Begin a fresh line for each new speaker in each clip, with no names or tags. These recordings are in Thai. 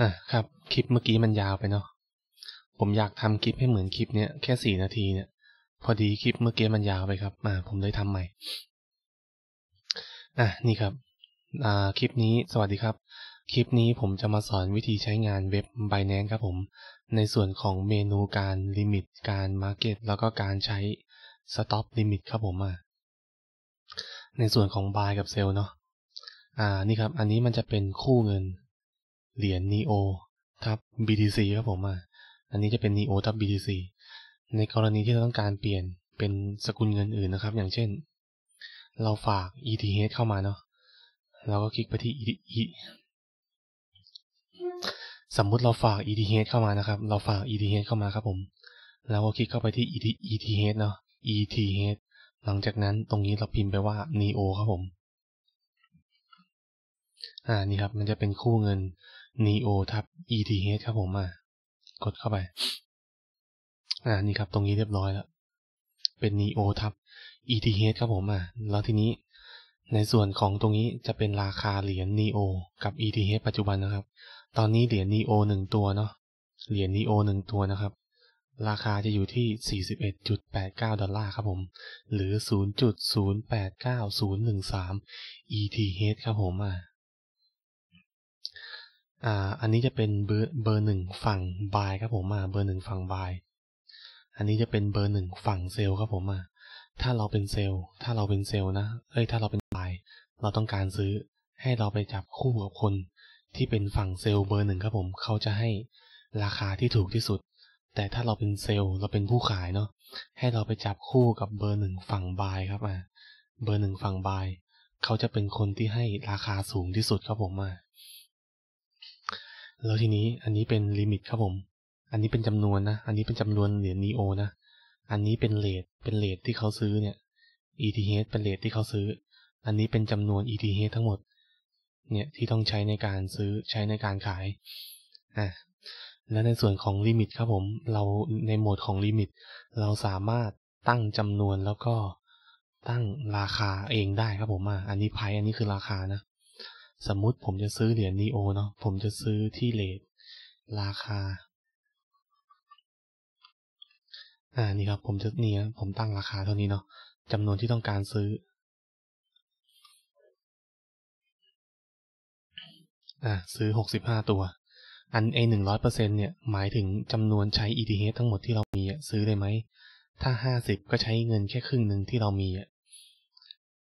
อ่ะครับคลิปเมื่อกี้มันยาวไปเนาะผมอยากทำคลิปให้เหมือนคลิป เนี้ยแค่สี่นาทีเนี่ยพอดีคลิปเมื่อกี้มันยาวไปครับอ่าผมเลยทำใหม่ อ่ะนี่ครับอ่าคลิปนี้สวัสดีครับ คลิปนี้ผมจะมาสอนวิธีใช้งานเว็บไบแนนครับผม ในส่วนของเมนูการลิมิต การมาร์เก็ตแล้วก็การใช้สต็อปลิมิตครับผมอ่ะในส่วนของบายกับเซลเนาะอ่านี่ครับอันนี้มันจะเป็นคู่เงินเหรียญ NEO ทับ BTC ครับผมอ่ะ อันนี้จะเป็น NEO ทับ BTC ในกรณีที่เราต้องการเปลี่ยนเป็นสกุลเงินอื่นนะครับ อย่างเช่น เราฝาก ETH เข้ามาเนาะ เราก็คลิกไปที่ ETH สมมุติเราฝาก ETH เข้ามานะครับ เราฝาก ETH เข้ามาครับผม เราก็คลิกเข้าไปที่ ETH เนาะ ETH หลังจากนั้นตรงนี้เราพิมพ์ไปว่า NEO ครับผมอ่านี่ครับ มันจะเป็นคู่เงิน neo ทับ ETH ครับผมมากดเข้าไปอ่านี่ครับ ตรงนี้เรียบร้อยแล้ว เป็น neo ทับ ETH ครับผมอ่ะแล้วทีนี้ในส่วนของตรงนี้จะเป็นราคาเหรียญ neo กับ ETH ปัจจุบันนะครับ ตอนนี้เหรียญ neo หนึ่งตัวเนาะเหรียญ neo หนึ่งตัวนะครับ ราคาจะอยู่ที่41.89ดอลลาร์ครับผม หรือ0.089013 ETH ครับผมอ่ะอ่าอันนี้จะเป็นเบอร์เบอร์หนึ่งฝั่งบายครับผมมาเบอร์หนึ่งฝั่งบาย อันนี้จะเป็นเบอร์หนึ่งฝั่งเซลล์ครับผมมาถ้าเราเป็นเซลล์ถ้าเราเป็นเซลล์นะเอ้ย ถ้าเราเป็นบาย เราต้องการซื้อ ให้เราไปจับคู่กับคน ที่เป็นฝั่งเซลล์เบอร์หนึ่งครับผม เขาจะให้ราคาที่ถูกที่สุด แต่ถ้าเราเป็นเซลล์เราเป็นผู้ขายเนาะ ให้เราไปจับคู่กับเบอร์หนึ่งฝั่งบายครับมาเบอร์หนึ่งฝั่งบาย เขาจะเป็นคนที่ให้ราคาสูงที่สุดครับผมมาแล้วทีนี้อันนี้เป็นลิมิตครับผม อันนี้เป็นจำนวนนะ อันนี้เป็นจำนวนเหรียญนีโอนะ อันนี้เป็นเลทเป็นเลทที่เขาซื้อเนี่ย ETH เป็นเลทที่เขาซื้อ อันนี้เป็นจำนวน ETH ทั้งหมด เนี่ยที่ต้องใช้ในการซื้อใช้ในการขาย อ่ะ แล้วในส่วนของลิมิตครับผม เราในโหมดของลิมิต เราสามารถตั้งจำนวนแล้วก็ตั้งราคาเองได้ครับผมอ่ะอันนี้ไพอันนี้คือราคานะสมมุติ ผมจะซื้อเหรียญนีโอเนาะ ผมจะซื้อที่เลทราคา อ่านี่
ครับผมจะนี่นะผมตั้งราคาเท่านี้เนาะจำนวนที่ต้องการซื้อ
อ่าซื้อหกสิบห้าตัว อันไอหนึ่งร้อยเปอร์เซ็นเนี่ยหมายถึงจำนวนใช้ ETH ทั้งหมดที่เรามีซื้อได้ไหม ถ้าห้าสิบก็ใช้เงินแค่ครึ่งหนึ่งที่เรามีอ่ะ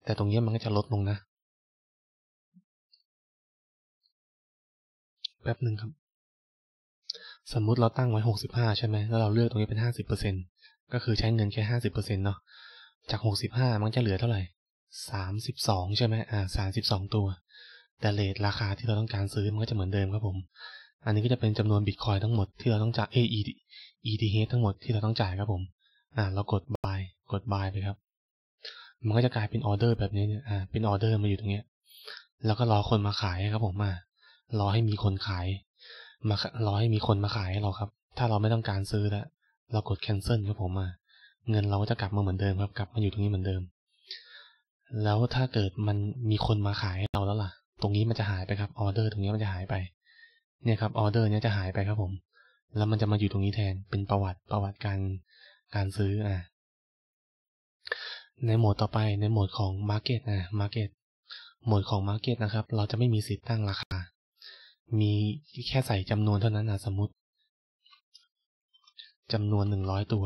แต่ตรงนี้มันก็จะลดลง
นะแป๊บหนึ่งครับ
สมมุติเราตั้งไว้หกสิบห้าใช่ไหมแล้วเราเลือกตรงนี้เป็นห้าสิบเปอร์เซ็นก็คือใช้เงินแค่ห้าสิบเปอร์เซ็นเนาะจากหกสิบห้ามันจะเหลือเท่าไหร่สามสิบสองใช่ไหมอ่าสามสิบสองตัว แต่เลทราคาที่เราต้องการซื้อมันก็จะเหมือนเดิมครับผม อันนี้ก็จะเป็นจำนวนบิตคอยทั้งหมดที่เราต้องจ่ายเอ ETH ทั้งหมดที่เราต้องจ่ายครับผม อ่าเรากด buy กด buy ไปครับ มันก็จะกลายเป็นออเดอร์แบบนี้เนี่ยอ่าเป็นออเดอร์มาอยู่ตรงเนี้ยแล้วก็รอคนมาขายครับผมมารอให้มีคนขายมารอให้มีคนมาขายให้เราครับ ถ้าเราไม่ต้องการซื้อแล้วเรากดแคนเซิลครับผมมาเงินเราก็จะกลับมาเหมือนเดิมครับกลับมาอยู่ตรงนี้เหมือนเดิม แล้วถ้าเกิดมันมีคนมาขายให้เราแล้วล่ะตรงนี้มันจะหายไปครับออเดอร์ ตรงนี้มันจะหายไป เนี่ยครับออเดอร์เนี้ยจะหายไปครับผม แล้วมันจะมาอยู่ตรงนี้แทนเป็นประวัติประวัติการการซื้ออ่ะในโหมดต่อไปในโหมดของ Market นะ Market โหมดของ Market นะครับ เราจะไม่มีสิทธิ์ตั้งราคามีแค่ใส่จำนวนเท่านั้นนะสมมติจำนวนหนึ่งร้อยตัว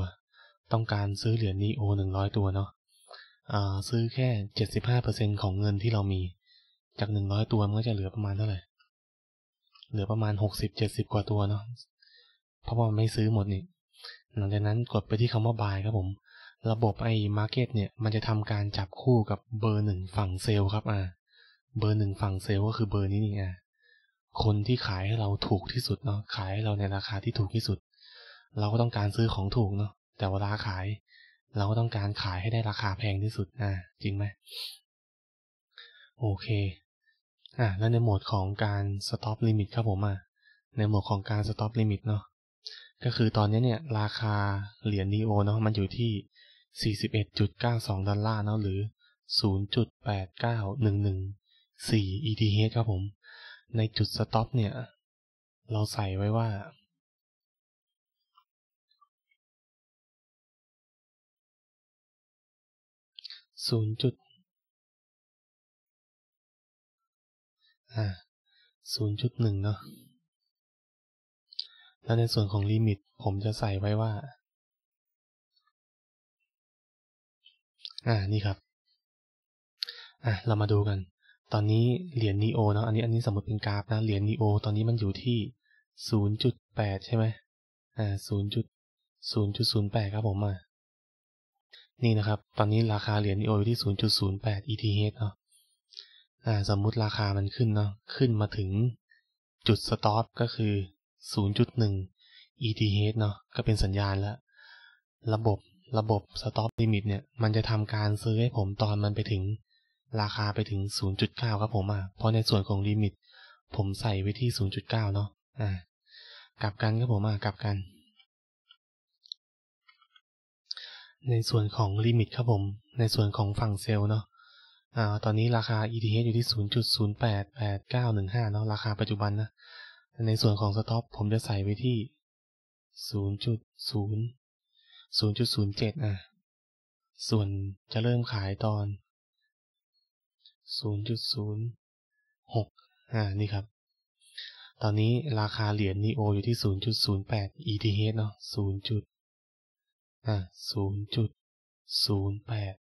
ต้องการซื้อเหรียญนีโอหนึ่งร้อยตัวเนาะซื้อแค่เจ็ดสิบห้าเปอร์เซ็นของเงินที่เรามี จากหนึ่งร้อยตัวมันก็จะเหลือประมาณเท่าไหร่เหลือประมาณหกสิบเจ็ดสิบกว่าตัวเนาะเพราะว่าไม่ซื้อหมดนี่หลังจากนั้นกดไปที่คำว่าบายครับผม ระบบไอ้มาร์เก็ตเนี่ย มันจะทำการจับคู่กับเบอร์หนึ่งฝั่งเซลล์ครับ อ่า เบอร์หนึ่งฝั่งเซลล์ก็คือเบอร์นี้นี่อ่คนที่ขายให้เราถูกที่สุดเนาะ ขายให้เราในราคาที่ถูกที่สุด เราก็ต้องการซื้อของถูกเนาะ แต่เวลาขาย เราก็ต้องการขายให้ได้ราคาแพงที่สุดอ่าจริงไหม โอเค อ่ะ แล้วในโหมดของการสต็อปลิมิตครับผมอ่ะในโหมดของการสต็อปลิมิตเนาะ ก็คือตอนนี้เนี่ย ราคาเหรียญนีโอเนาะ มันอยู่ที่41.92ดอลลาร์เนาะ หรือ0.89114 ETH ครับผมในจุดสต็อปเนี่ย เรา
ใส่ไว้ว่าศูนย์จุดอ่าศูนย์จุดหนึ่งเนาะ แล้วในส่วนของลิมิตผมจะใส่ไว้ว่า
อ่านี่ครับ อ่ะเรามาดูกันตอนนี้เหรียญนีโอนะอันนี้ อันนี้สมมติเป็นกราฟนะ เหรียญนีโอตอนนี้มันอยู่ที่ศูนย์จุดแปดใช่ไหมอ่าศูนย์จุดศูนย์จุดศูนย์แปดครับผม อ่ะนี่นะครับ ตอนนี้ราคาเหรียญนีโออยู่ที่ศูนย์จุดศูนย์แปด ETH เนาะ อ่า สมมุติราคามันขึ้นเนาะ ขึ้นมาถึงจุดสต็อปก็คือศูนย์จุดหนึ่ง ETH เนาะ ก็เป็นสัญญาณแล้ว ระบบ ระบบสต็อปลิมิตเนี่ย มันจะทำการซื้อให้ผมตอนมันไปถึงราคาไปถึง 0.9 ครับผมอ่ะเพราะในส่วนของลิมิต ผมใส่ไว้ที่ 0.9 เนาะอ่ากลับกันครับผมอ่ะกลับกัน ในส่วนของลิมิตครับผม ในส่วนของฝั่งเซลล์เนาะอ่าตอนนี้ราคา ETH อยู่ที่ 0.088915 เนาะราคาปัจจุบันนะ ในส่วนของสต็อปผมจะใส่ไว้ที่ 0.0 0.07อ่ะส่วนจะเริ่มขายตอน0.06 อ่านี่ครับ ตอนนี้ราคาเหรียญ NEO อยู่ที่ 0.08 ETH เนาะ0อ่า0.08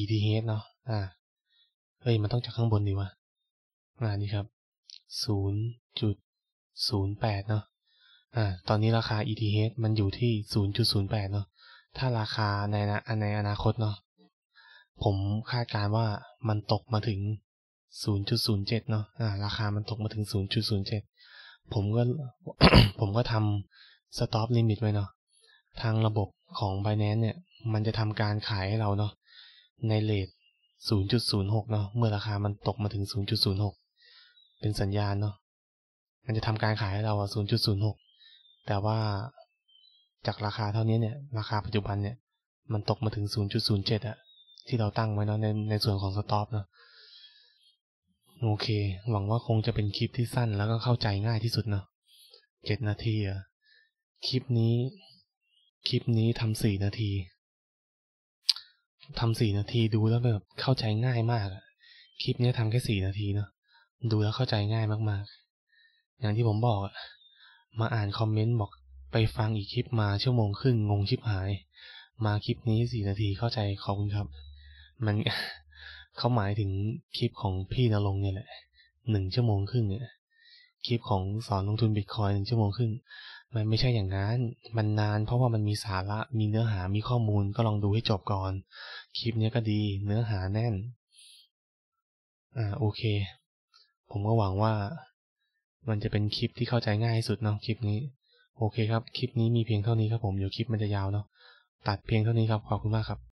ETH เนาะ อ่า เฮ้ย มันต้องจากข้างบนดีวะ อ่านี่ครับ 0.08 เนาะ อ่า ตอนนี้ราคา ETH มันอยู่ที่ 0.08 เนาะ ถ้าราคาในในอนาคตเนาะผมคาดการว่ามันตกมาถึง 0.07 เนาะอราคา มัน ตก มาถึง 0.07 ผม ก็ ผม ก็ทำสต็อปลิมิตไว้ เนาะ ทางระบบ ของ b i แ a n c e เนี่ย มันจะทำการขาย ให้ เรา เนาะ ในเลท0.06 เนาะ เมื่อ ราคา มัน ตก มา ถึง 0.06 เป็น สัญญาณ เนาะ มัน จะทำการ ขาย ให้ เราอะ0.06 แต่ว่า จาก ราคา เท่านี้เนี่ย ราคาปัจจุบัน เนี่ย มัน ตกมาถึง 0.07อะที่เราตั้งไว้นะในในส่วนของสต็อปเนาะโอเค หวังว่าคงจะเป็นคลิปที่สั้นแล้วก็เข้าใจง่ายที่สุดเนาะเจ็ดนาทีอะคลิปนี้คลิปนี้ทำสี่นาทีทำสี่นาทีดูแล้วแบบเข้าใจง่ายมากอะคลิปนี้ทำแค่สี่นาทีเนาะดูแล้วเข้าใจง่ายมากๆ อย่างที่ผมบอกอะมาอ่านคอมเมนต์บอกไปฟังอีกคลิปมาชั่วโมงครึ่งงงชิบหาย มาคลิปนี้สี่นาทีเข้าใจขอบคุณครับมันเขาหมายถึงคลิปของพี่นรงเนี่ยแหละหนึ่งชั่วโมงครึ่งเนี่ยคลิปของสอนลงทุนบิตคอยหนึ่งชั่วโมงครึ่งมันไม่ใช่อย่างนั้น มันนาน เพราะว่ามันมีสาระ มีเนื้อหามีข้อมูลก็ลองดูให้จบก่อน คลิปนี้ก็ดีเนื้อหาแน่น อ่าโอเค ผมก็หวังว่ามันจะเป็นคลิปที่เข้าใจง่ายสุดเนาะคลิปนี้ โอเคครับคลิปนี้มีเพียงเท่านี้ครับผมเดี๋ยวคลิปมันจะยาวเนาะตัดเพ
ียงเท่านี้ครับขอบคุณมากครับ